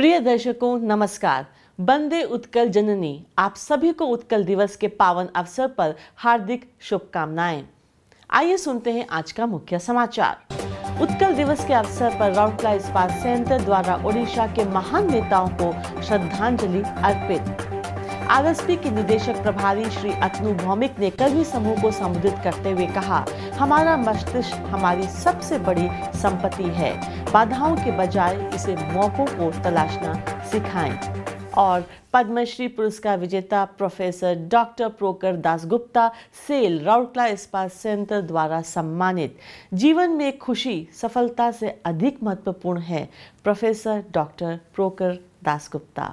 प्रिय दर्शकों नमस्कार बंदे उत्कल जननी आप सभी को उत्कल दिवस के पावन अवसर पर हार्दिक शुभकामनाएं आइए सुनते हैं आज का मुख्य समाचार उत्कल दिवस के अवसर पर राउरकला इस्पात सेंटर द्वारा ओडिशा के महान नेताओं को श्रद्धांजलि अर्पित आरएसपी के निदेशक प्रभारी श्री अतनु भौमिक ने कर्मी समूह को संबोधित करते हुए कहा हमारा मस्तिष्क हमारी सबसे बड़ी संपत्ति है बाधाओं के बजाय इसे मौकों को तलाशना सिखाएं और पद्मश्री पुरस्कार विजेता प्रोफेसर डॉक्टर प्रोकर दासगुप्ता सेल राउरकला इस्पात सेंटर द्वारा सम्मानित जीवन में खुशी सफलता से अधिक महत्वपूर्ण है प्रोफेसर डॉक्टर प्रोकर दासगुप्ता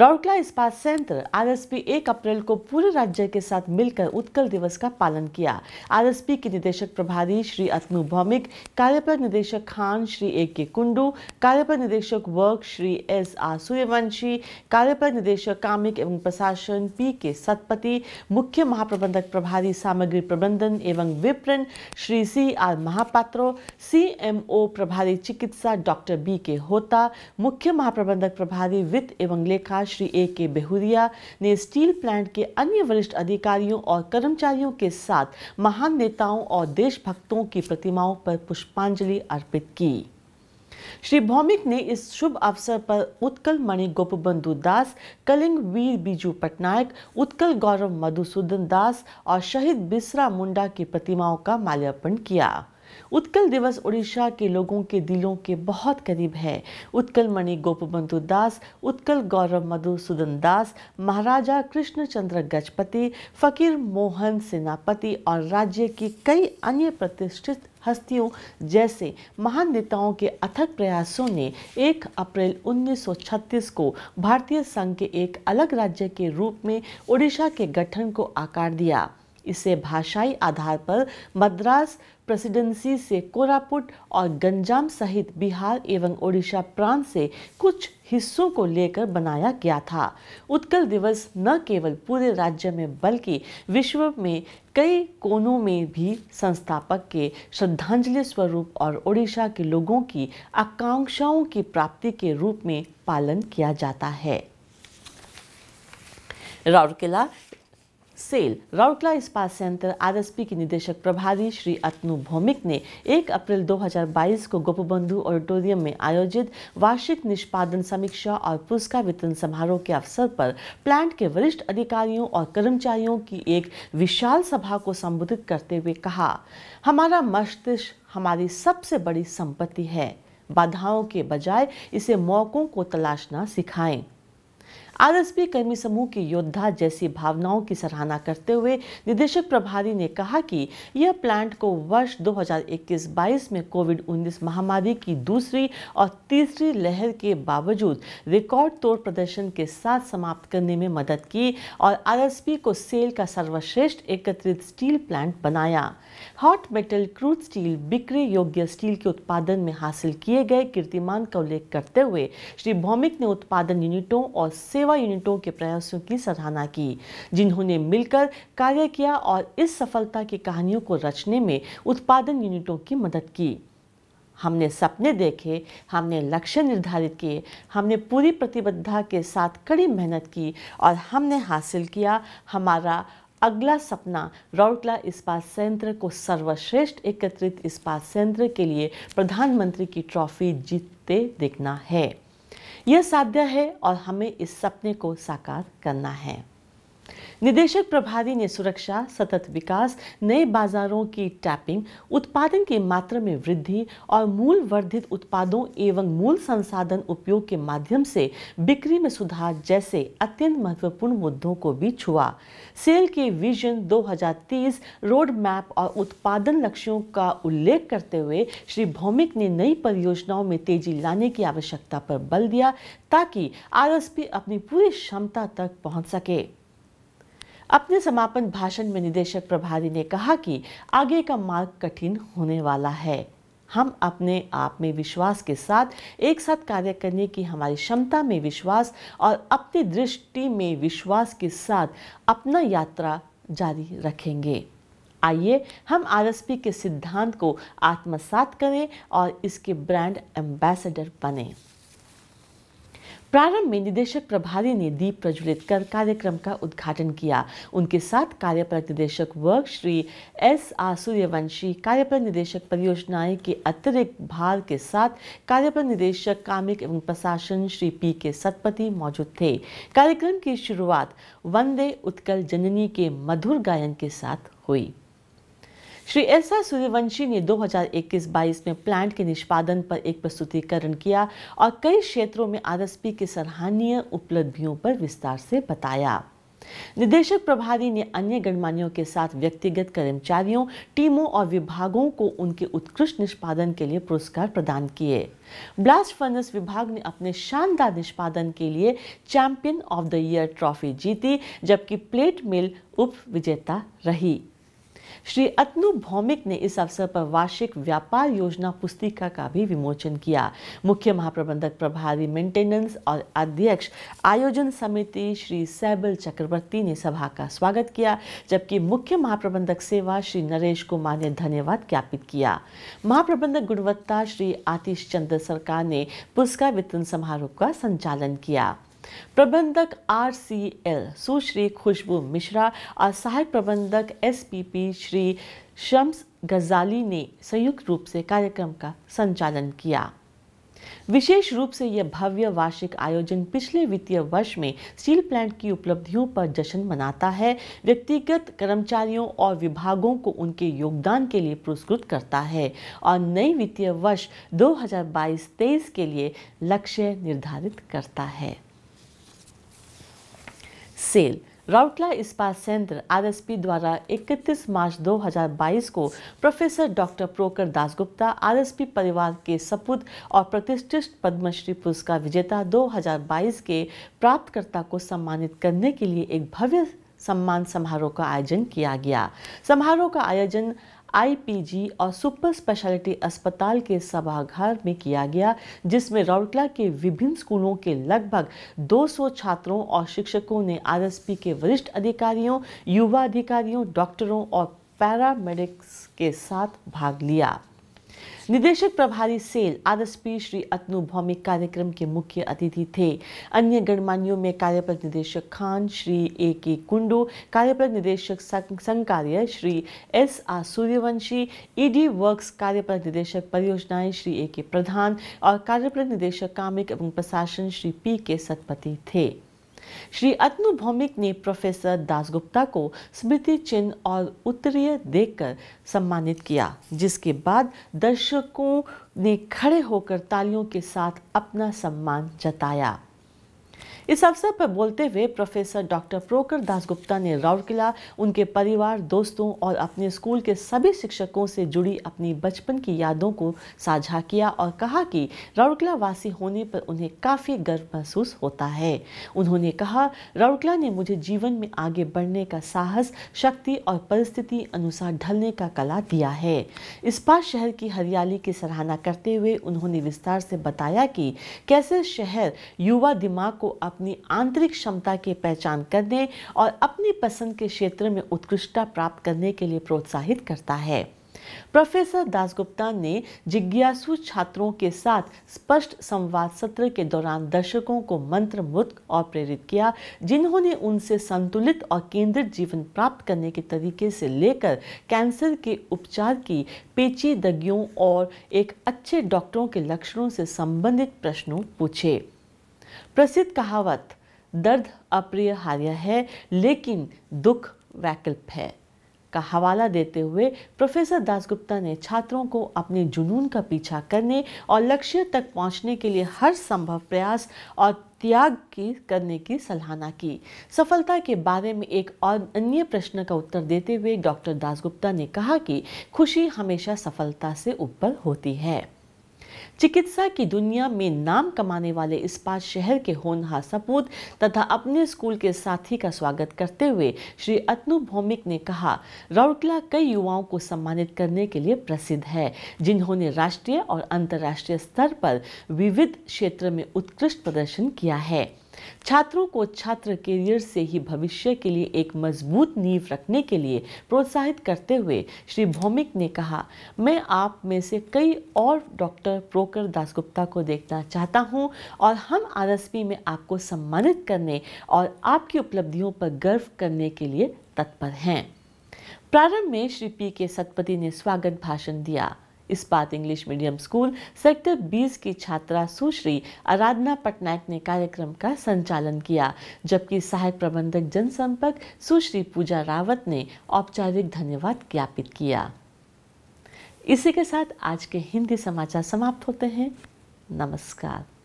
राउरकला इस्पात संयंत्र पी एक अप्रैल को पूरे राज्य के साथ मिलकर उत्कल दिवस का पालन किया आर एस पी के निदेशक प्रभारी श्री अतनु भौमिक कार्यपर निदेशक खान श्री ए के कुंडू कार्यपर निदेशक work Shri S R Suryavanshi कार्यपर निदेशक कामिक एवं प्रशासन पी के सतपति मुख्य महाप्रबंधक प्रभारी सामग्री प्रबंधन एवं विपणन Shri C R Mahapatro C M O प्रभारी चिकित्सा डॉक्टर बी के होता मुख्य महाप्रबंधक प्रभारी वित्त एवं लेखा श्री ए के बेहुरिया ने स्टील प्लांट के अन्य वरिष्ठ अधिकारियों और कर्मचारियों के साथ महान नेताओं और देशभक्तों की प्रतिमाओं पर पुष्पांजलि अर्पित की श्री भौमिक ने इस शुभ अवसर पर उत्कल मणि गोपबंधु दास कलिंग वीर बीजू पटनायक उत्कल गौरव मधुसूदन दास और शहीद बिसरा मुंडा की प्रतिमाओं का माल्यार्पण किया उत्कल दिवस उड़ीसा के लोगों के दिलों के बहुत करीब है उत्कल मणि गोपबंधु दास उत्कल गौरव मधुसूदन दास महाराजा कृष्णचंद्र गजपति फकीर मोहन सेनापति और राज्य की कई अन्य प्रतिष्ठित हस्तियों जैसे महान नेताओं के अथक प्रयासों ने 1 अप्रैल 1936 को भारतीय संघ के एक अलग राज्य के रूप में उड़ीसा के गठन को आकार दिया इसे भाषाई आधार पर मद्रास प्रेसिडेंसी से कोरापुट और गंजाम सहित बिहार एवं ओडिशा प्रांत से कुछ हिस्सों को लेकर बनाया गया था उत्कल दिवस न केवल पूरे राज्य में बल्कि विश्व में कई कोनों में भी संस्थापक के श्रद्धांजलि स्वरूप और ओडिशा के लोगों की आकांक्षाओं की प्राप्ति के रूप में पालन किया जाता है राउरकेला सेल राउरकला इस्पात संयंत्र आरएसपी के निदेशक प्रभारी श्री अतनु भौमिक ने 1 अप्रैल 2022 को गोपबंधु ऑडिटोरियम में आयोजित वार्षिक निष्पादन समीक्षा और पुरस्कार वितरण समारोह के अवसर पर प्लांट के वरिष्ठ अधिकारियों और कर्मचारियों की एक विशाल सभा को संबोधित करते हुए कहा हमारा मस्तिष्क हमारी सबसे बड़ी संपत्ति है बाधाओं के बजाय इसे मौकों को तलाशना सिखाएं आरएसपी कर्मी समूह की योद्धा जैसी भावनाओं की सराहना करते हुए निदेशक प्रभारी ने कहा कि यह प्लांट को वर्ष 2021-22 में कोविड 19 महामारी की दूसरी और तीसरी लहर के बावजूद रिकॉर्ड तोड़ प्रदर्शन के साथ समाप्त करने में मदद की और आर को सेल का सर्वश्रेष्ठ एकत्रित स्टील प्लांट बनाया हॉट मेटल क्रूड स्टील बिक्री योग्य स्टील के उत्पादन में हासिल किए गए कीर्तिमान का उल्लेख करते हुए श्री भौमिक ने उत्पादन यूनिटों और सेवा सेवा यूनिटों के प्रयासों की सराहना की जिन्होंने मिलकर कार्य किया और इस सफलता की कहानियों को रचने में उत्पादन यूनिटों की मदद की हमने सपने देखे हमने लक्ष्य निर्धारित किए हमने पूरी प्रतिबद्धता के साथ कड़ी मेहनत की और हमने हासिल किया हमारा अगला सपना राउरकला इस्पात संयंत्र को सर्वश्रेष्ठ एकत्रित इस्पात संयंत्र के लिए प्रधानमंत्री की ट्रॉफी जीतते देखना है यह साध्य है और हमें इस सपने को साकार करना है निदेशक प्रभारी ने सुरक्षा सतत विकास नए बाजारों की टैपिंग उत्पादन की मात्रा में वृद्धि और मूल वर्धित उत्पादों एवं मूल संसाधन उपयोग के माध्यम से बिक्री में सुधार जैसे अत्यंत महत्वपूर्ण मुद्दों को भी छुआ सेल के विजन 2030 रोड मैप और उत्पादन लक्ष्यों का उल्लेख करते हुए श्री भौमिक ने नई परियोजनाओं में तेजी लाने की आवश्यकता पर बल दिया ताकि आर अपनी पूरी क्षमता तक पहुँच सके अपने समापन भाषण में निदेशक प्रभारी ने कहा कि आगे का मार्ग कठिन होने वाला है हम अपने आप में विश्वास के साथ एक साथ कार्य करने की हमारी क्षमता में विश्वास और अपनी दृष्टि में विश्वास के साथ अपना यात्रा जारी रखेंगे आइए हम आरएसपी के सिद्धांत को आत्मसात करें और इसके ब्रांड एम्बेसडर बनें प्रारंभ में निदेशक प्रभारी ने दीप प्रज्वलित कर कार्यक्रम का उद्घाटन किया उनके साथ कार्यपालक निदेशक वर्ग श्री एस आर सूर्यवंशी कार्यपालक निदेशक परियोजनाएं के अतिरिक्त भार के साथ कार्यपालक निदेशक कामिक एवं प्रशासन श्री पी के सतपति मौजूद थे कार्यक्रम की शुरुआत वंदे उत्कल जननी के मधुर गायन के साथ हुई श्री एस आर सूर्यवंशी ने 2021-22 में प्लांट के निष्पादन पर एक प्रस्तुतिकरण किया और कई क्षेत्रों में आरएसपी के सराहनीय उपलब्धियों पर विस्तार से बताया निदेशक प्रभारी ने अन्य गणमान्यों के साथ व्यक्तिगत कर्मचारियों टीमों और विभागों को उनके उत्कृष्ट निष्पादन के लिए पुरस्कार प्रदान किए ब्लास्ट फर्नेस विभाग ने अपने शानदार निष्पादन के लिए champion of the year trophy जीती जबकि प्लेट मिल उप विजेता रही श्री अतनु भौमिक ने इस अवसर पर वार्षिक व्यापार योजना पुस्तिका का भी विमोचन किया मुख्य महाप्रबंधक प्रभारी मेंटेनेंस और अध्यक्ष आयोजन समिति श्री सैबल चक्रवर्ती ने सभा का स्वागत किया जबकि मुख्य महाप्रबंधक सेवा श्री नरेश कुमार ने धन्यवाद ज्ञापित किया महाप्रबंधक गुणवत्ता श्री आतिश चंद्र सरकार ने पुरस्कार वितरण समारोह का संचालन किया प्रबंधक R C L Sushri Khushboo Mishra और सहायक प्रबंधक एसपीपी श्री शम्स गजाली ने संयुक्त रूप से कार्यक्रम का संचालन किया विशेष रूप से यह भव्य वार्षिक आयोजन पिछले वित्तीय वर्ष में स्टील प्लांट की उपलब्धियों पर जश्न मनाता है व्यक्तिगत कर्मचारियों और विभागों को उनके योगदान के लिए पुरस्कृत करता है और नई वित्तीय वर्ष 2022-23 के लिए लक्ष्य निर्धारित करता है सेल राउटला इस्पात संयंत्र आरएसपी द्वारा 31 मार्च 2022 को प्रोफेसर डॉक्टर प्रोकर दासगुप्ता आरएसपी परिवार के सपूत और प्रतिष्ठित पद्मश्री पुरस्कार विजेता 2022 के प्राप्तकर्ता को सम्मानित करने के लिए एक भव्य सम्मान समारोह का आयोजन किया गया समारोह का आयोजन आईपीजी और सुपर स्पेशलिटी अस्पताल के सभागार में किया गया जिसमें राउरकला के विभिन्न स्कूलों के लगभग 200 छात्रों और शिक्षकों ने आर के वरिष्ठ अधिकारियों युवा अधिकारियों डॉक्टरों और पैरामेडिक्स के साथ भाग लिया निदेशक प्रभारी सेल आदस्पी श्री अतनु भौमिक कार्यक्रम के मुख्य अतिथि थे अन्य गणमान्यों में कार्यपद निदेशक खान श्री ए के कुंडू कार्यपद निदेशक संघ कार्य Shri S R Suryavanshi ED works कार्यपद निदेशक परियोजनाएं श्री ए के प्रधान और कार्यपद निदेशक कामिक एवं प्रशासन श्री पी के सतपति थे श्री अतनु भौमिक ने प्रोफेसर दासगुप्ता को स्मृति चिन्ह और उत्तरीय देखकर सम्मानित किया जिसके बाद दर्शकों ने खड़े होकर तालियों के साथ अपना सम्मान जताया इस अवसर पर बोलते हुए प्रोफेसर डॉक्टर प्रोकर दास गुप्ता ने राउरकिला उनके परिवार दोस्तों और अपने स्कूल के सभी शिक्षकों से जुड़ी अपनी बचपन की यादों को साझा किया और कहा कि राउरकिला वासी होने पर उन्हें काफ़ी गर्व महसूस होता है उन्होंने कहा राउरकिला ने मुझे जीवन में आगे बढ़ने का साहस शक्ति और परिस्थिति अनुसार ढलने का कला दिया है इस पास शहर की हरियाली की सराहना करते हुए उन्होंने विस्तार से बताया कि कैसे शहर युवा दिमाग को अब अपनी आंतरिक क्षमता की पहचान करने और अपनी पसंद के क्षेत्र में उत्कृष्टता प्राप्त करने के लिए प्रोत्साहित करता है प्रोफेसर दासगुप्ता ने जिज्ञासु छात्रों के साथ स्पष्ट संवाद सत्र के दौरान दर्शकों को मंत्र मुक्त और प्रेरित किया जिन्होंने उनसे संतुलित और केंद्रित जीवन प्राप्त करने के तरीके से लेकर कैंसर के उपचार की पेचीदगियों और एक अच्छे डॉक्टरों के लक्षणों से संबंधित प्रश्नों पूछे प्रसिद्ध कहावत दर्द अप्रिय हार्य है लेकिन दुख वैकल्प है का हवाला देते हुए प्रोफेसर दासगुप्ता ने छात्रों को अपने जुनून का पीछा करने और लक्ष्य तक पहुंचने के लिए हर संभव प्रयास और त्याग की करने की सराहना की सफलता के बारे में एक और अन्य प्रश्न का उत्तर देते हुए डॉक्टर दासगुप्ता ने कहा कि खुशी हमेशा सफलता से ऊपर होती है चिकित्सा की दुनिया में नाम कमाने वाले इस्पात शहर के होनहार सपूत तथा अपने स्कूल के साथी का स्वागत करते हुए श्री अतनु भौमिक ने कहा राउरकला कई युवाओं को सम्मानित करने के लिए प्रसिद्ध है जिन्होंने राष्ट्रीय और अंतर्राष्ट्रीय स्तर पर विविध क्षेत्र में उत्कृष्ट प्रदर्शन किया है छात्रों को छात्र करियर से ही भविष्य के लिए एक मजबूत नींव रखने के लिए प्रोत्साहित करते हुए श्री भौमिक ने कहा मैं आप में से कई और डॉक्टर प्रोकर दासगुप्ता को देखना चाहता हूं और हम आरएसपी में आपको सम्मानित करने और आपकी उपलब्धियों पर गर्व करने के लिए तत्पर हैं प्रारंभ में श्री पी के सतपति ने स्वागत भाषण दिया इस्पात इंग्लिश मीडियम स्कूल सेक्टर 20 की छात्रा सुश्री आराधना पटनायक ने कार्यक्रम का संचालन किया जबकि सहायक प्रबंधक जनसंपर्क सुश्री पूजा रावत ने औपचारिक धन्यवाद ज्ञापित किया इसी के साथ आज के हिंदी समाचार समाप्त होते हैं नमस्कार